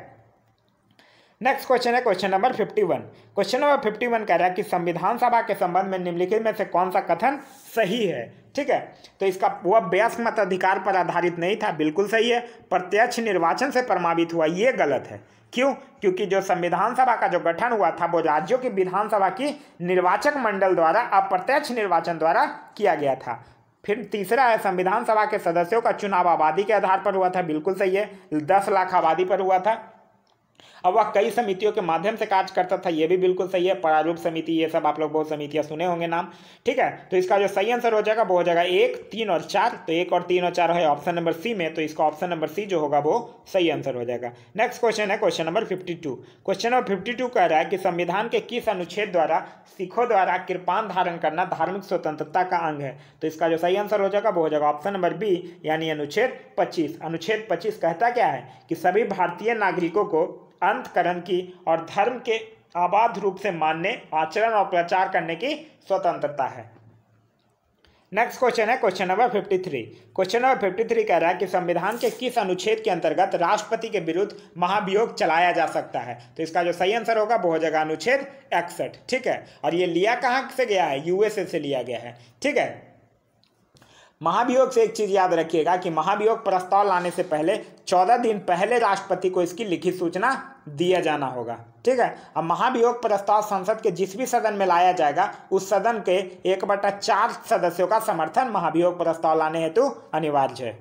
नेक्स्ट क्वेश्चन है question number fifty one question number fifty one कह रहा है कि संविधान सभा के संबंध में निम्नलिखित में से कौन सा कथन सही है ठीक है तो इसका वह व्यस्क मत अधिकार पर आधारित नहीं था बिल्कुल सही है प्रत्यक्ष निर्वाचन से प्रमावित हुआ ये गलत है क्यों क्योंकि जो संविधान सभा का जो गठन हुआ था वो राज्यों की विधानसभा की निर्वाचक मंडल द्वारा अप्रत्यक्ष निर्वाचन द्वारा किया गया था फिर तीसरा है संविधान सभा के सदस्यों का चुनाव आबादी के आधार पर हुआ था बिल्कुल सही है दस लाख आबादी पर हुआ था अब वह कई समितियों के माध्यम से कार्य करता था यह भी बिल्कुल सही है प्रारूप समिति ये सब आप लोग बहुत समितियां सुने होंगे नाम ठीक है तो इसका जो सही आंसर हो जाएगा वो हो जाएगा एक तीन और चार तो एक और तीन और चार है ऑप्शन नंबर सी में तो इसका ऑप्शन नंबर सी जो होगा वो सही आंसर हो जाएगा नेक्स्ट क्वेश्चन है question number fifty question number fifty कह रहा है कि संविधान के किस अनुच्छेद द्वारा सिखों द्वारा कृपान धारण करना धार्मिक स्वतंत्रता का अंग है तो इसका जो सही आंसर हो जाएगा वो हो जाएगा ऑप्शन नंबर बी यानी अनुच्छेद पच्चीस अनुच्छेद पच्चीस कहता क्या है कि सभी भारतीय नागरिकों को अंतकरण की और धर्म के आबाद रूप से मानने आचरण और प्रचार करने की स्वतंत्रता है नेक्स्ट क्वेश्चन है question number fifty three question number fifty three कह रहा है कि संविधान के किस अनुच्छेद के अंतर्गत राष्ट्रपति के विरुद्ध महाभियोग चलाया जा सकता है तो इसका जो सही आंसर होगा वो हो जाएगा अनुच्छेद इकसठ ठीक है और ये लिया कहाँ से गया है यूएसए से लिया गया है ठीक है महाभियोग से एक चीज़ याद रखिएगा कि महाभियोग प्रस्ताव लाने से पहले चौदह दिन पहले राष्ट्रपति को इसकी लिखित सूचना दिया जाना होगा ठीक है अब महाभियोग प्रस्ताव संसद के जिस भी सदन में लाया जाएगा उस सदन के एक बटा चार सदस्यों का समर्थन महाभियोग प्रस्ताव लाने हेतु अनिवार्य है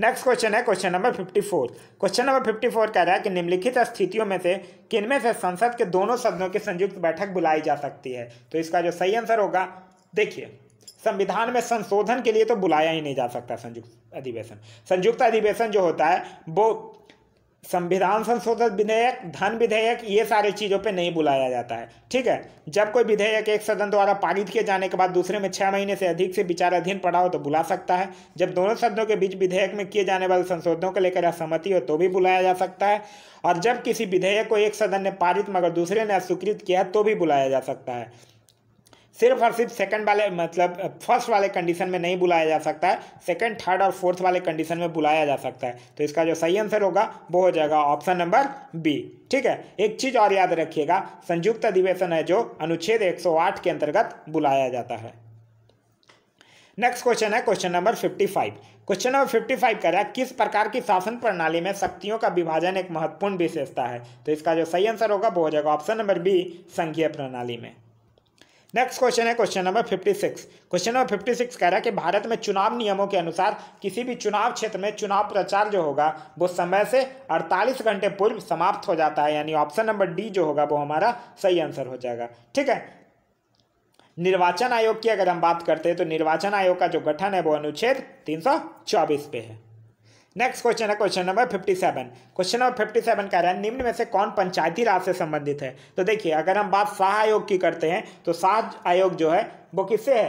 नेक्स्ट क्वेश्चन है question number fifty four question number fifty four कह रहा है कि निम्नलिखित स्थितियों में से किनमें से संसद के दोनों सदनों की संयुक्त बैठक बुलाई जा सकती है तो इसका जो सही आंसर होगा देखिए संविधान में संशोधन के लिए तो बुलाया ही नहीं जा सकता संयुक्त अधिवेशन संयुक्त अधिवेशन जो होता है वो संविधान संशोधन विधेयक धन विधेयक ये सारे चीज़ों पे नहीं बुलाया जाता है ठीक है जब कोई विधेयक एक सदन द्वारा पारित किए जाने के बाद दूसरे में छः महीने से अधिक से विचाराधीन पड़ा हो तो बुला सकता है जब दोनों सदनों के बीच विधेयक में किए जाने वाले संशोधनों को लेकर असहमति हो तो भी बुलाया जा सकता है और जब किसी विधेयक को एक सदन ने पारित मगर दूसरे ने अस्वीकृत किया तो भी बुलाया जा सकता है सिर्फ और सिर्फ सेकंड वाले मतलब फर्स्ट वाले कंडीशन में नहीं बुलाया जा सकता है सेकंड थर्ड और फोर्थ वाले कंडीशन में बुलाया जा सकता है तो इसका जो सही आंसर होगा वो हो जाएगा ऑप्शन नंबर बी ठीक है एक चीज़ और याद रखिएगा संयुक्त अधिवेशन है जो अनुच्छेद 108 के अंतर्गत बुलाया जाता है नेक्स्ट क्वेश्चन है question number five question number fifty five कह रहा है किस प्रकार की शासन प्रणाली में शक्तियों का विभाजन एक महत्वपूर्ण विशेषता है तो इसका जो सही आंसर होगा वो हो जाएगा ऑप्शन नंबर बी संघीय प्रणाली में नेक्स्ट क्वेश्चन है question number fifty six question number fifty six कह रहा है कि भारत में चुनाव नियमों के अनुसार किसी भी चुनाव क्षेत्र में चुनाव प्रचार जो होगा वो समय से 48 घंटे पूर्व समाप्त हो जाता है यानी ऑप्शन नंबर डी जो होगा वो हमारा सही आंसर हो जाएगा ठीक है निर्वाचन आयोग की अगर हम बात करते हैं तो निर्वाचन आयोग का जो गठन है वो अनुच्छेद तीन पे है नेक्स्ट क्वेश्चन है question number fifty seven question number fifty seven कह रहा है निम्न में से कौन पंचायती राज से संबंधित है तो देखिए अगर हम बात शाह आयोग की करते हैं तो शाह आयोग जो है वो किससे है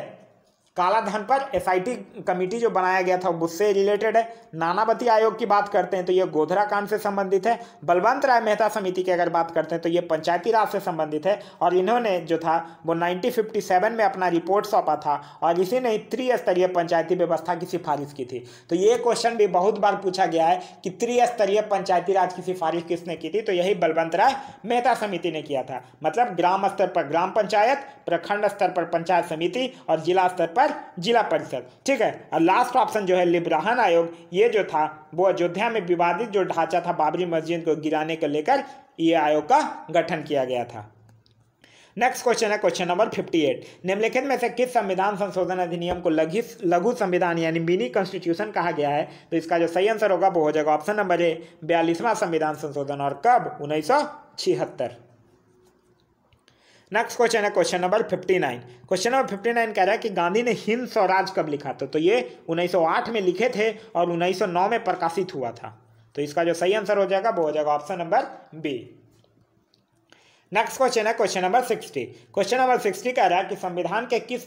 कालाधन पर एसआईटी कमेटी जो बनाया गया था उससे रिलेटेड है नानावती आयोग की बात करते हैं तो ये गोधरा कांड से संबंधित है बलवंत राय मेहता समिति की अगर बात करते हैं तो ये पंचायती राज से संबंधित है और इन्होंने जो था वो 1957 में अपना रिपोर्ट सौंपा था और इसी ने त्रिस्तरीय पंचायती व्यवस्था की सिफारिश की थी तो ये क्वेश्चन भी बहुत बार पूछा गया है कि त्रिस्तरीय पंचायती राज की सिफारिश किसने की थी तो यही बलवंत राय मेहता समिति ने किया था मतलब ग्राम स्तर पर ग्राम पंचायत प्रखंड स्तर पर पंचायत समिति और जिला स्तर पर और जिला परिषद ठीक है और लास्ट ऑप्शन जो है लिब्राहन आयोग ये जो था वो अयोध्या में विवादित जो ढांचा था बाबरी मस्जिद को गिराने को लेकर ये आयोग का गठन किया गया था नेक्स्ट क्वेश्चन है क्वेश्चन नंबर 58 निम्नलिखित में से किस संविधान संशोधन अधिनियम को लघु लघु संविधान यानी मिनी कॉन्स्टिट्यूशन कहा गया है तो इसका जो सही आंसर होगा वो हो जाएगा ऑप्शन नंबर ए बयालीसवां संविधान संशोधन और कब उन्नीस सौ नेक्स्ट क्वेश्चन है question number fifty nine question number fifty nine कह रहा है कि गांधी ने हिंद स्वराज कब लिखा था तो ये 1908 में लिखे थे और 1909 में प्रकाशित हुआ था तो इसका जो सही आंसर हो जाएगा वो हो जाएगा option number B next question है question number sixty question number sixty कह रहा है कि संविधान के किस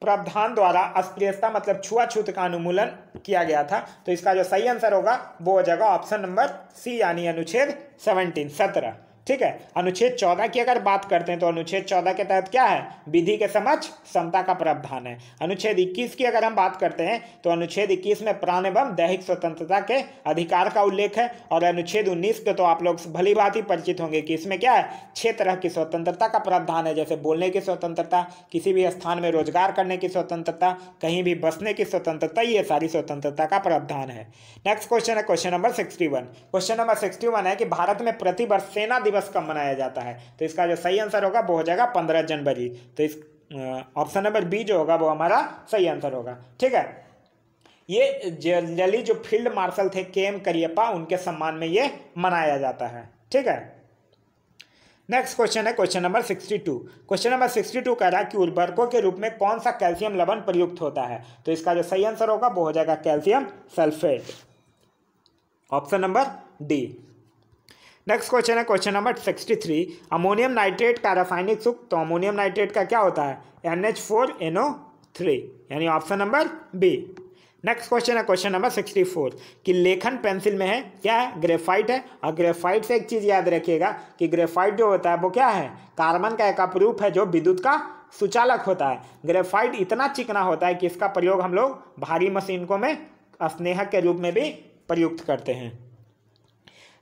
प्रावधान द्वारा अस्प्रियता मतलब छुआछूत का अनुमूलन किया गया था तो इसका जो सही आंसर होगा वो हो जाएगा ऑप्शन नंबर सी यानी अनुच्छेद सेवनटीन सत्रह ठीक है अनुच्छेद चौदह की अगर बात करते हैं तो अनुच्छेद चौदह के तहत क्या है विधि के समक्ष समता का प्रावधान है अनुच्छेद इक्कीस की अगर हम बात करते हैं तो अनुच्छेद इक्कीस में प्राण एवं दैहिक स्वतंत्रता के अधिकार का उल्लेख है और अनुच्छेद उन्नीस के तो आप लोग भली भांति परिचित होंगे कि इसमें क्या है छह तरह की स्वतंत्रता का प्रावधान है जैसे बोलने की स्वतंत्रता किसी भी स्थान में रोजगार करने की स्वतंत्रता कहीं भी बसने की स्वतंत्रता ये सारी स्वतंत्रता का प्रावधान है नेक्स्ट क्वेश्चन है question number sixty question number sixty है कि भारत में प्रतिवर्ष सेना दिवस दिवस कब मनाया जाता है तो इसका जो सही आंसर होगा वो हो जाएगा पंद्रह जनवरी तो इस ऑप्शन नंबर बी जो होगा वो हमारा सही आंसर होगा ठीक है ये जनरली जो फील्ड मार्शल थे के एम करियप्पा उनके सम्मान में ये मनाया जाता है ठीक है नेक्स्ट क्वेश्चन है question number sixty two question number sixty two कह रहा है कि उर्वरकों के रूप में कौन सा कैल्शियम लवण प्रयुक्त होता है तो इसका जो सही आंसर होगा वो हो जाएगा calcium sulphate option number D next question है question number sixty three ammonium nitrate का रासायनिक सुख तो अमोनियम नाइट्रेट का क्या होता है N H four N O three यानी option number B next question है क्वेश्चन नंबर सिक्सटी फोर कि लेखन पेंसिल में है क्या है ग्रेफाइट है और ग्रेफाइट से एक चीज़ याद रखिएगा कि ग्रेफाइट जो होता है वो क्या है कार्बन का एक अपरूप है जो विद्युत का सुचालक होता है ग्रेफाइट इतना चिकना होता है कि इसका प्रयोग हम लोग भारी मशीनों में स्नेहक के रूप में भी प्रयुक्त करते हैं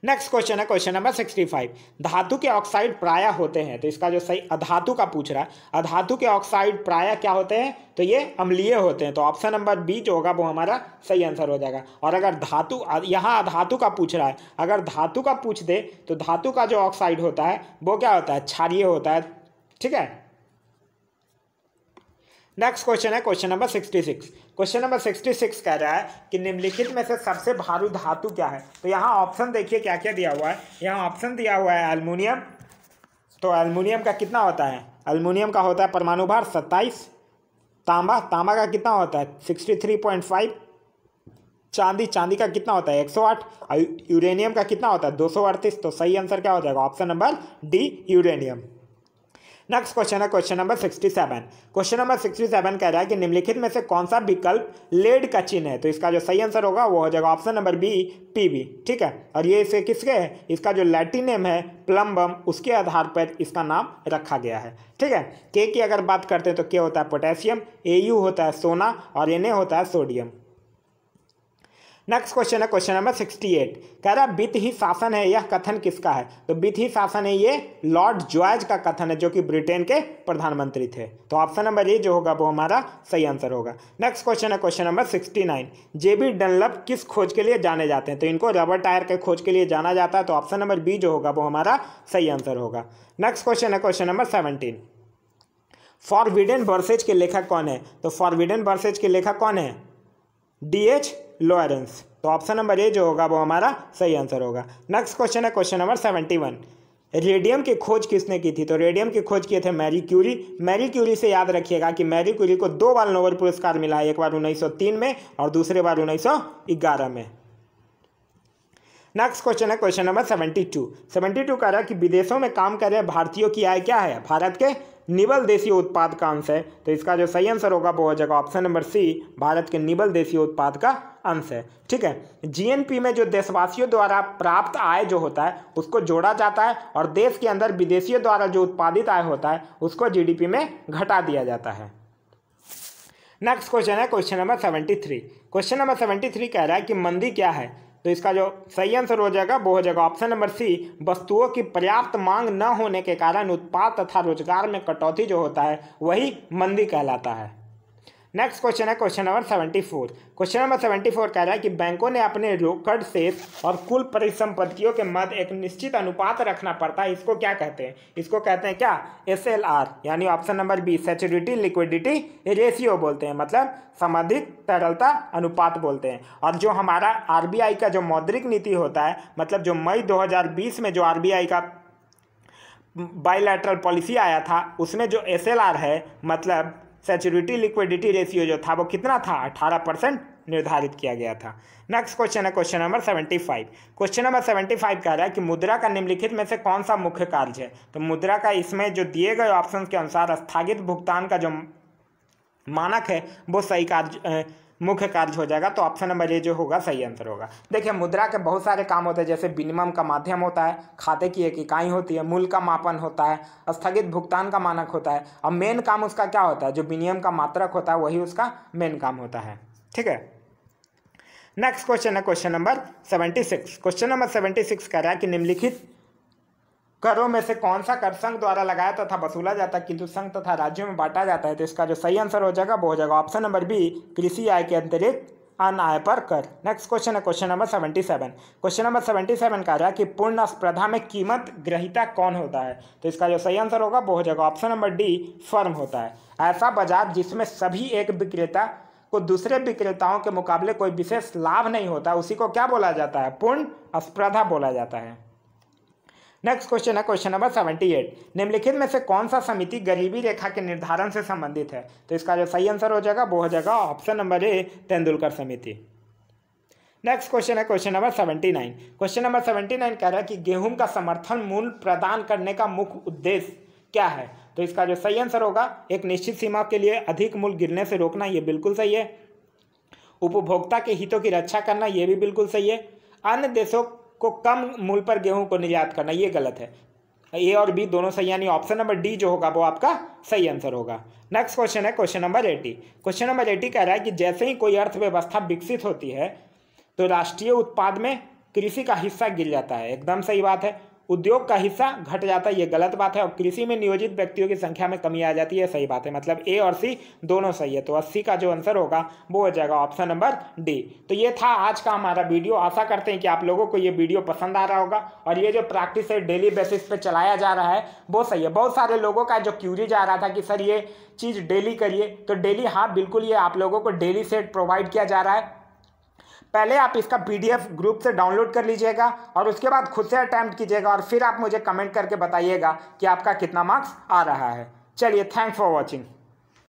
नेक्स्ट क्वेश्चन है क्वेश्चन नंबर सिक्सटी फाइव धातु के ऑक्साइड प्राय होते हैं तो इसका जो सही अधातु का पूछ रहा है अधातु के ऑक्साइड प्राय क्या होते हैं तो ये अम्लीय होते हैं तो ऑप्शन नंबर बी जो होगा वो हमारा सही आंसर हो जाएगा और अगर धातु यहाँ अधातु का पूछ रहा है अगर धातु का पूछ दे तो धातु का जो ऑक्साइड होता है वो क्या होता है क्षारिय होता है ठीक है नेक्स्ट क्वेश्चन है question number sixty six question number sixty six कह रहा है कि निम्नलिखित में से सबसे भारू धातु क्या है तो यहाँ ऑप्शन देखिए क्या क्या दिया हुआ है यहाँ ऑप्शन दिया हुआ है अल्मोनियम तो अल्मोनियम का कितना होता है अल्मोनियम का होता है परमाणु भार सत्ताईस तांबा तांबा का कितना होता है सिक्सटी थ्री पॉइंट फाइव चांदी चांदी का कितना होता है एक सौ आठ और यूरेनियम का कितना होता है दो सौ अड़तीस तो सही आंसर क्या हो जाएगा option number D uranium next question है question number sixty seven question number sixty seven कह रहा है कि निम्नलिखित में से कौन सा विकल्प लेड का चिन्ह है तो इसका जो सही आंसर होगा वो हो जाएगा ऑप्शन नंबर बी पी ठीक है और ये इसे किसके है इसका जो नेम है प्लम्बम उसके आधार पर इसका नाम रखा गया है ठीक है के की अगर बात करते हैं तो के होता है पोटेशियम ए होता है सोना और एन होता है सोडियम नेक्स्ट क्वेश्चन है क्वेश्चन नंबर सिक्सटी एट कह रहा बित ही शासन है यह कथन किसका है तो बित ही शासन है ये लॉर्ड जॉर्ज का कथन है जो कि ब्रिटेन के प्रधानमंत्री थे तो ऑप्शन नंबर ए जो होगा वो हमारा सही आंसर होगा नेक्स्ट क्वेश्चन है question number sixty nine J B Dunlop किस खोज के लिए जाने जाते हैं तो इनको रबर टायर के खोज के लिए जाना जाता है तो ऑप्शन नंबर बी जो होगा वो हमारा सही आंसर होगा नेक्स्ट क्वेश्चन है question number seventy forbidden verses के लेखक कौन है तो फॉरविडन बर्सेज के लेखक कौन है डी एच लॉरेंस तो ऑप्शन नंबर ए जो होगा वो हमारा सही आंसर होगा नेक्स्ट क्वेश्चन है question number seventy one radium की खोज किसने की थी तो रेडियम की खोज किए थे मैरी क्यूरी मैरी क्यूरी से याद रखिएगा कि मैरी क्यूरी को दो बार नोबेल पुरस्कार मिला है एक बार 1903 में और दूसरे बार 1911 में नेक्स्ट क्वेश्चन है क्वेश्चन नंबर 72 72 कह रहा है कि विदेशों में काम कर रहे भारतीयों की आय क्या है भारत के निबल देशी उत्पाद का अंश है तो इसका जो सही आंसर होगा वो हो जाएगा ऑप्शन नंबर सी भारत के निबल देशी उत्पाद का अंश है ठीक है जीएनपी में जो देशवासियों द्वारा प्राप्त आय जो होता है उसको जोड़ा जाता है और देश के अंदर विदेशियों द्वारा जो उत्पादित आय होता है उसको जीडीपी में घटा दिया जाता है नेक्स्ट क्वेश्चन है question number seventy three question number seventy three कह रहा है कि मंदी क्या है तो इसका जो सही आंसर हो जाएगा वो हो जाएगा ऑप्शन नंबर सी वस्तुओं की पर्याप्त मांग न होने के कारण उत्पाद तथा रोजगार में कटौती जो होता है वही मंदी कहलाता है नेक्स्ट क्वेश्चन है question number seventy four question number seventy four कह रहा है कि बैंकों ने अपने रोकड़ शेष और कुल परिसंपत्तियों के मध्य एक निश्चित अनुपात रखना पड़ता है इसको क्या कहते हैं इसको कहते हैं क्या एस एल आर यानी option number B security liquidity ratio बोलते हैं मतलब संबंधित तरलता अनुपात बोलते हैं और जो हमारा आर का जो मौद्रिक नीति होता है मतलब जो मई दो में जो आर का बायोलैटरल पॉलिसी आया था उसमें जो एस है मतलब सेचुरिटी लिक्विडिटी रेशियो जो था वो कितना था अठारह परसेंट निर्धारित किया गया था नेक्स्ट क्वेश्चन है question number seventy five question number seventy five कह रहा है कि मुद्रा का निम्नलिखित में से कौन सा मुख्य कार्य है तो मुद्रा का इसमें जो दिए गए ऑप्शन के अनुसार स्थगित भुगतान का जो मानक है वो सही कार्य मुख्य कार्य हो जाएगा तो ऑप्शन नंबर ए जो होगा सही आंसर होगा देखिए मुद्रा के बहुत सारे काम होते हैं जैसे विनिमय का माध्यम होता है खाते की एक इकाई होती है मूल का मापन होता है स्थगित भुगतान का मानक होता है और मेन काम उसका क्या होता है जो विनियम का मात्रक होता है वही उसका मेन काम होता है ठीक है नेक्स्ट क्वेश्चन है question number seventy six question number seventy six कह रहा है कि निम्नलिखित करों में से कौन सा कर संघ द्वारा लगाया तथा वसूला जाता है किंतु संघ तथा राज्यों में बांटा जाता है तो इसका जो सही आंसर हो जाएगा वो हो जाएगा ऑप्शन नंबर बी कृषि आय के अंतरिक्त अन आय पर कर नेक्स्ट क्वेश्चन है question number seventy seven question number seventy seven का रहा कि पूर्ण स्पर्धा में कीमत ग्रहिता कौन होता है तो इसका जो सही आंसर होगा वो हो जाएगा ऑप्शन नंबर डी फर्म होता है ऐसा बाजार जिसमें सभी एक विक्रेता को दूसरे विक्रेताओं के मुकाबले कोई विशेष लाभ नहीं होता उसी को क्या बोला जाता है पूर्ण स्पर्धा बोला जाता है नेक्स्ट क्वेश्चन है क्वेश्चन नंबर सेवेंटी एट निम्नलिखित में से कौन सा समिति गरीबी रेखा के निर्धारण से संबंधित है तो इसका जो सही आंसर हो जाएगा वो हो जाएगा ऑप्शन नंबर ए तेंदुलकर समिति नेक्स्ट क्वेश्चन है question number seventy nine question number seventy nine कह रहा है कि गेहूं का समर्थन मूल्य प्रदान करने का मुख्य उद्देश्य क्या है तो इसका जो सही आंसर होगा एक निश्चित सीमा के लिए अधिक मूल्य गिरने से रोकना ये बिल्कुल सही है उपभोक्ता के हितों की रक्षा करना ये भी बिल्कुल सही है अन्य देशों को कम मूल पर गेहूं को निर्यात करना ये गलत है ए और बी दोनों सही यानी ऑप्शन नंबर डी जो होगा वो आपका सही आंसर होगा नेक्स्ट क्वेश्चन है question number eighty question number eighty कह रहा है कि जैसे ही कोई अर्थव्यवस्था विकसित होती है तो राष्ट्रीय उत्पाद में कृषि का हिस्सा गिर जाता है एकदम सही बात है उद्योग का हिस्सा घट जाता है ये गलत बात है और कृषि में नियोजित व्यक्तियों की संख्या में कमी आ जाती है सही बात है मतलब ए और सी दोनों सही है तो अस्सी का जो आंसर होगा वो हो जाएगा ऑप्शन नंबर डी तो ये था आज का हमारा वीडियो आशा करते हैं कि आप लोगों को ये वीडियो पसंद आ रहा होगा और ये जो प्रैक्टिस है डेली बेसिस पर चलाया जा रहा है वो सही है बहुत सारे लोगों का जो क्यूरीज आ रहा था कि सर ये चीज़ डेली करिए तो डेली हाँ बिल्कुल ये आप लोगों को डेली सेट प्रोवाइड किया जा रहा है पहले आप इसका पीडीएफ ग्रुप से डाउनलोड कर लीजिएगा और उसके बाद खुद से अटैम्प्ट कीजिएगा और फिर आप मुझे कमेंट करके बताइएगा कि आपका कितना मार्क्स आ रहा है चलिए थैंक फॉर वॉचिंग